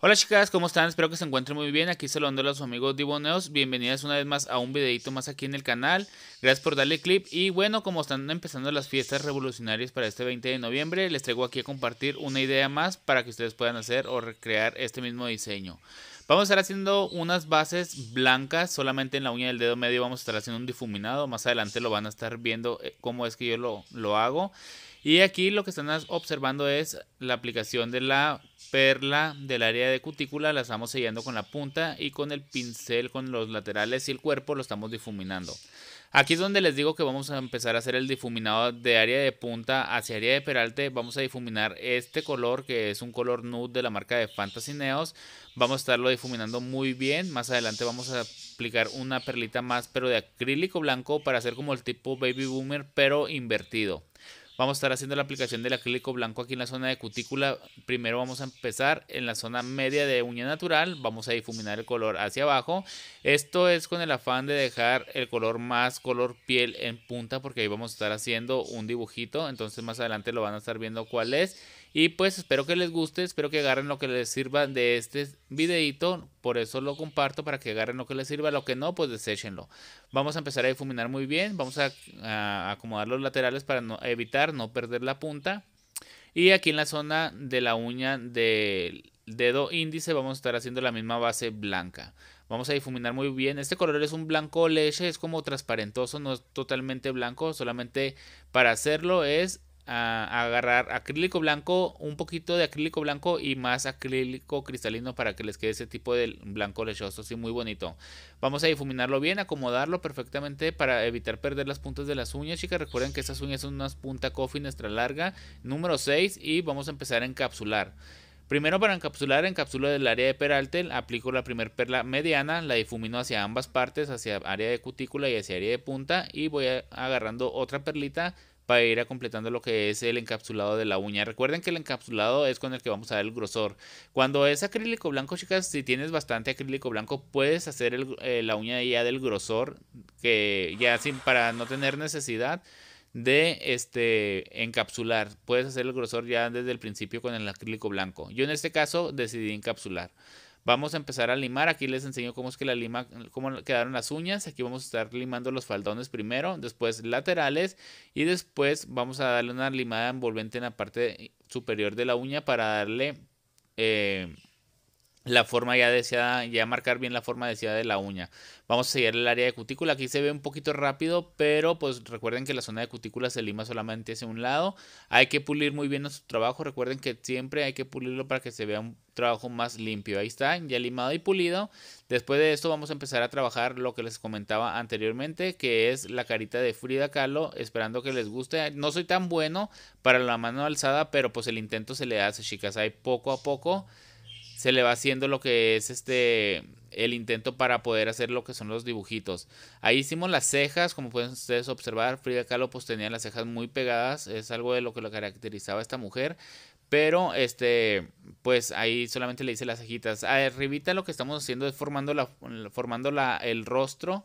Hola chicas, ¿cómo están? Espero que se encuentren muy bien. Aquí saludando a los amigos Diboneos. Bienvenidas una vez más a un videito más aquí en el canal. Gracias por darle clip. Y bueno, como están empezando las fiestas revolucionarias para este 20 de noviembre, les traigo aquí a compartir una idea más para que ustedes puedan hacer o recrear este mismo diseño. Vamos a estar haciendo unas bases blancas, solamente en la uña del dedo medio vamos a estar haciendo un difuminado. Más adelante lo van a estar viendo eh, cómo es que yo lo, lo hago. Y aquí lo que están observando es la aplicación de la perla del área de cutícula la estamos sellando con la punta y con el pincel con los laterales y el cuerpo lo estamos difuminando. Aquí es donde les digo que vamos a empezar a hacer el difuminado de área de punta hacia área de peralte. Vamos a difuminar este color que es un color nude de la marca de Fantasy Neos. Vamos a estarlo difuminando muy bien. Más adelante vamos a aplicar una perlita más pero de acrílico blanco para hacer como el tipo baby boomer pero invertido. Vamos a estar haciendo la aplicación del acrílico blanco aquí en la zona de cutícula. Primero vamos a empezar en la zona media de uña natural. Vamos a difuminar el color hacia abajo. Esto es con el afán de dejar el color más color piel en punta porque ahí vamos a estar haciendo un dibujito. Entonces más adelante lo van a estar viendo cuál es. Y pues espero que les guste, espero que agarren lo que les sirva de este videito. Por eso lo comparto para que agarren lo que les sirva. Lo que no, pues deséchenlo. Vamos a empezar a difuminar muy bien. Vamos a, acomodar los laterales para evitar no perder la punta. Y aquí en la zona de la uña del dedo índice vamos a estar haciendo la misma base blanca. Vamos a difuminar muy bien. Este color es un blanco leche, es como transparentoso, no es totalmente blanco. Solamente para hacerlo es a, agarrar acrílico blanco, un poquito de acrílico blanco y más acrílico cristalino para que les quede ese tipo de blanco lechoso, así muy bonito. Vamos a difuminarlo bien, acomodarlo perfectamente para evitar perder las puntas de las uñas, chicas. Recuerden que estas uñas son unas punta coffee extra larga, número 6 y vamos a empezar a encapsular. Primero para encapsular, encapsulo del área de peraltel, aplico la primer perla mediana, la difumino hacia ambas partes, hacia área de cutícula y hacia área de punta y voy agarrando otra perlita para ir a completando lo que es el encapsulado de la uña. Recuerden que el encapsulado es con el que vamos a dar el grosor. Cuando es acrílico blanco, chicas, si tienes bastante acrílico blanco, puedes hacer eh, la uña ya del grosor, que ya sin, para no tener necesidad de este encapsular. Puedes hacer el grosor ya desde el principio con el acrílico blanco. Yo en este caso decidí encapsular. Vamos a empezar a limar. Aquí les enseño cómo es que la lima, cómo quedaron las uñas. Aquí vamos a estar limando los faldones primero, después laterales y después vamos a darle una limada envolvente en la parte superior de la uña para darle eh, la forma ya deseada, ya marcar bien la forma deseada de la uña. Vamos a seguir el área de cutícula, aquí se ve un poquito rápido, pero pues recuerden que la zona de cutícula se lima solamente hacia un lado. Hay que pulir muy bien nuestro trabajo, recuerden que siempre hay que pulirlo para que se vea un trabajo más limpio. Ahí está, ya limado y pulido. Después de esto vamos a empezar a trabajar lo que les comentaba anteriormente, que es la carita de Frida Kahlo, esperando que les guste. No soy tan bueno para la mano alzada, pero pues el intento se le hace, chicas, ahí poco a poco se le va haciendo lo que es este el intento para poder hacer lo que son los dibujitos. Ahí hicimos las cejas, como pueden ustedes observar, Frida Kahlo pues tenía las cejas muy pegadas, es algo de lo que lo caracterizaba esta mujer, pero este pues ahí solamente le hice las cejitas. Arribita lo que estamos haciendo es formando la, formando la, el rostro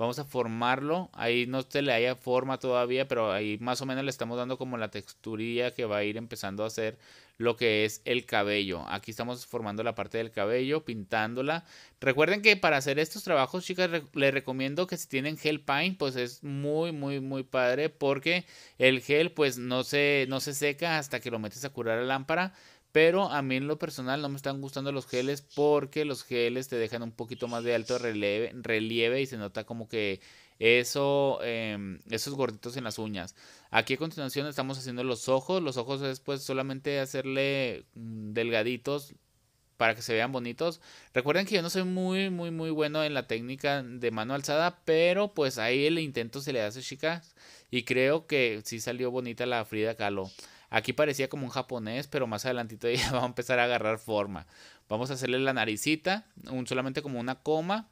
Vamos a formarlo. Ahí no se le haya forma todavía, pero ahí más o menos le estamos dando como la texturía que va a ir empezando a hacer lo que es el cabello. Aquí estamos formando la parte del cabello, pintándola. Recuerden que para hacer estos trabajos, chicas, les recomiendo que si tienen gel paint, pues es muy, muy, muy padre porque el gel pues no se, no se seca hasta que lo metes a curar la lámpara. Pero a mí en lo personal no me están gustando los geles porque los geles te dejan un poquito más de alto relieve, relieve y se nota como que eso, em, esos gorditos en las uñas. Aquí a continuación estamos haciendo los ojos. Los ojos es pues, solamente hacerle mm, delgaditos para que se vean bonitos. Recuerden que yo no soy muy, muy, muy bueno en la técnica de mano alzada, pero pues ahí el intento se le hace chicas y creo que sí salió bonita la Frida Kahlo. Aquí parecía como un japonés, pero más adelantito ya va a empezar a agarrar forma. Vamos a hacerle la naricita, un, solamente como una coma.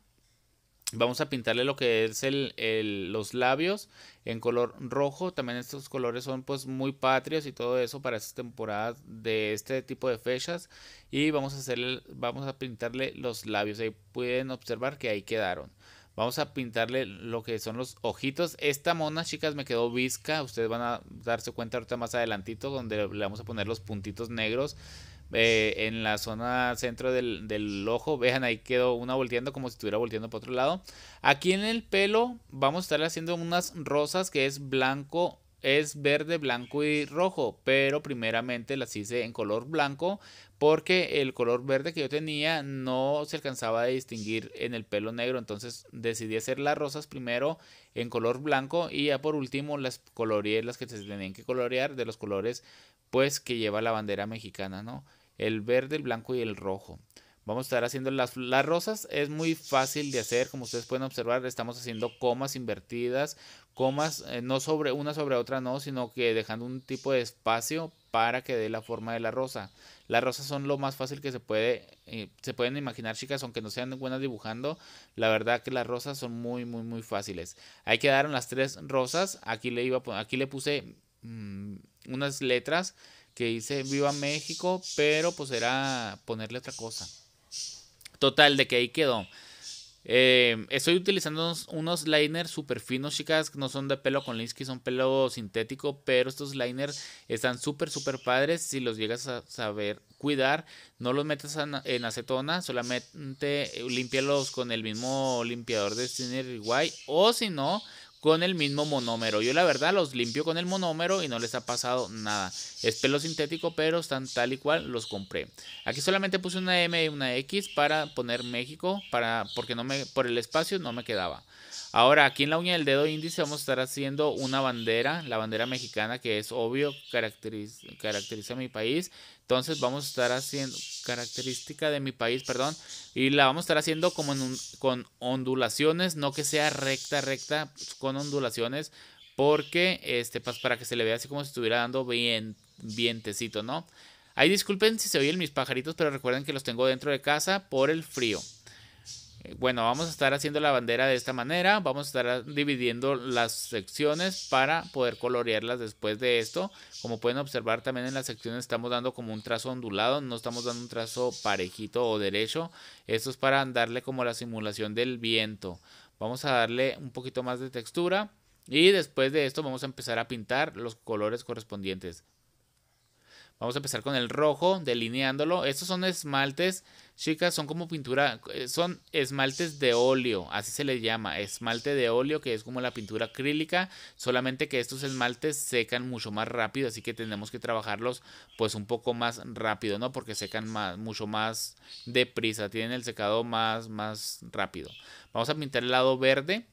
Vamos a pintarle lo que es el, los labios en color rojo. También estos colores son pues muy patrios y todo eso para esta temporada de este tipo de fechas. Y vamos a, hacerle, vamos a pintarle los labios. Ahí pueden observar que ahí quedaron. Vamos a pintarle lo que son los ojitos. Esta mona, chicas, me quedó visca. Ustedes van a darse cuenta ahorita más adelantito donde le vamos a poner los puntitos negros. Eh, en la zona centro del, ojo, vean ahí quedó una volteando como si estuviera volteando para otro lado. Aquí en el pelo vamos a estar haciendo unas rosas que es blanco, es verde, blanco y rojo, pero primeramente las hice en color blanco porque el color verde que yo tenía no se alcanzaba a distinguir en el pelo negro, entonces decidí hacer las rosas primero en color blanco y ya por último las coloreé las que se tenían que colorear de los colores pues que lleva la bandera mexicana, ¿no? El verde, el blanco y el rojo. Vamos a estar haciendo las, las rosas, es muy fácil de hacer, como ustedes pueden observar, estamos haciendo comas invertidas comas, eh, no sobre una sobre otra, no, sino que dejando un tipo de espacio para que dé la forma de la rosa. Las rosas son lo más fácil que se puede, eh, se pueden imaginar, chicas, aunque no sean buenas dibujando. La verdad que las rosas son muy, muy, muy fáciles. Ahí quedaron las tres rosas. Aquí le iba, aquí le puse mm, unas letras que dice Viva México, pero pues era ponerle otra cosa. Total, de que ahí quedó. Em, estoy utilizando unos, liners súper finos, chicas. No son de pelo con Linsky, son pelo sintético. Pero estos liners están súper, súper padres. Si los llegas a saber cuidar, no los metas en acetona. Solamente eh, limpialos con el mismo limpiador de y White. O si no, con el mismo monómero. Yo la verdad los limpio con el monómero y no les ha pasado nada. Es pelo sintético, pero están tal y cual los compré. Aquí solamente puse una M y una X para poner México, para, porque no me, por el espacio no me quedaba. Ahora, aquí en la uña del dedo índice vamos a estar haciendo una bandera, la bandera mexicana que es obvio, caracteriza, a mi país. Entonces vamos a estar haciendo característica de mi país, perdón, y la vamos a estar haciendo como con ondulaciones, no que sea recta, recta, pues, con ondulaciones, porque este, pues, para que se le vea así como si estuviera dando bien, vientecito, ¿no? Ahí disculpen si se oyen mis pajaritos, pero recuerden que los tengo dentro de casa por el frío. Eh, bueno, vamos a estar haciendo la bandera de esta manera, vamos a estar dividiendo las secciones para poder colorearlas después de esto. Como pueden observar también en las secciones estamos dando como un trazo ondulado, no estamos dando un trazo parejito o derecho. Esto es para darle como la simulación del viento. Vamos a darle un poquito más de textura. Y después de esto vamos a empezar a pintar los colores correspondientes. Vamos a empezar con el rojo, delineándolo. Estos son esmaltes, chicas, son como pintura, eh, son esmaltes de óleo, así se le llama, esmalte de óleo, que es como la pintura acrílica, solamente que estos esmaltes secan mucho más rápido, así que tenemos que trabajarlos pues un poco más rápido, ¿no? Porque secan más, mucho más deprisa, tienen el secado más, más rápido. Vamos a pintar el lado verde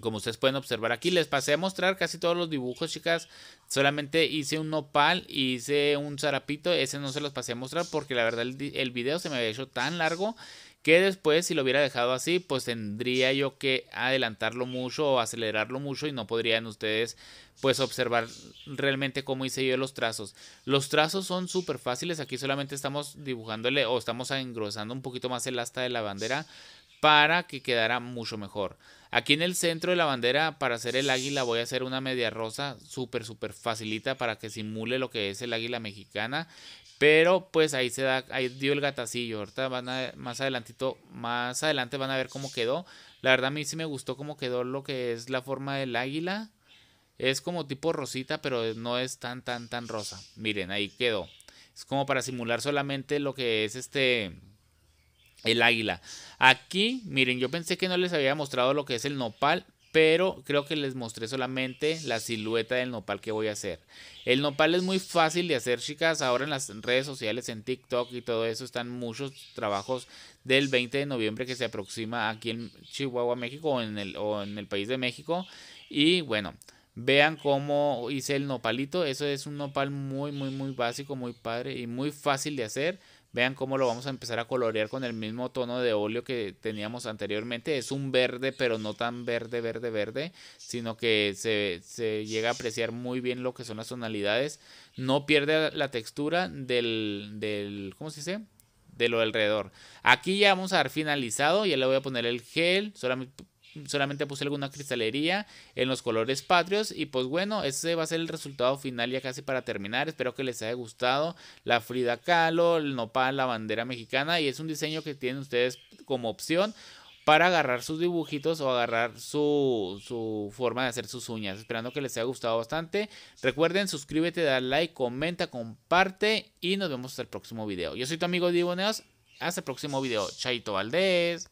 como ustedes pueden observar aquí, les pasé a mostrar casi todos los dibujos, chicas. Solamente hice un nopal y hice un zarapito. Ese no se los pasé a mostrar porque la verdad el, video se me había hecho tan largo que después si lo hubiera dejado así, pues tendría yo que adelantarlo mucho o acelerarlo mucho y no podrían ustedes pues observar realmente cómo hice yo los trazos. Los trazos son súper fáciles, aquí solamente estamos dibujándole o estamos engrosando un poquito más el asta de la bandera para que quedara mucho mejor. Aquí en el centro de la bandera para hacer el águila voy a hacer una media rosa súper súper facilita para que simule lo que es el águila mexicana. Pero pues ahí se da, ahí dio el gatacillo. Ahorita van a, más adelantito, más adelante van a ver cómo quedó. La verdad a mí sí me gustó cómo quedó lo que es la forma del águila. Es como tipo rosita, pero no es tan tan tan rosa. Miren, ahí quedó. Es como para simular solamente lo que es este el águila. Aquí, miren, yo pensé que no les había mostrado lo que es el nopal, pero creo que les mostré solamente la silueta del nopal que voy a hacer. El nopal es muy fácil de hacer, chicas. Ahora en las redes sociales, en TikTok y todo eso, están muchos trabajos del 20 de noviembre que se aproxima aquí en Chihuahua, México o en el, país de México. Y bueno, vean cómo hice el nopalito. Eso es un nopal muy, muy, muy básico, muy padre y muy fácil de hacer Vean cómo lo vamos a empezar a colorear con el mismo tono de óleo que teníamos anteriormente. Es un verde, pero no tan verde, verde, verde, sino que se, llega a apreciar muy bien lo que son las tonalidades. No pierde la textura del, del ¿cómo se dice? De lo alrededor. Aquí ya vamos a dar finalizado. Ya le voy a poner el gel. Solamente solamente puse alguna cristalería en los colores patrios y pues bueno, ese va a ser el resultado final ya casi para terminar. Espero que les haya gustado la Frida Kahlo, el nopal, la bandera mexicana y es un diseño que tienen ustedes como opción para agarrar sus dibujitos o agarrar su, su, forma de hacer sus uñas. Esperando que les haya gustado bastante. Recuerden, suscríbete, da like, comenta, comparte y nos vemos hasta el próximo video. Yo soy tu amigo Diego Hasta el próximo video. Chaito Valdés.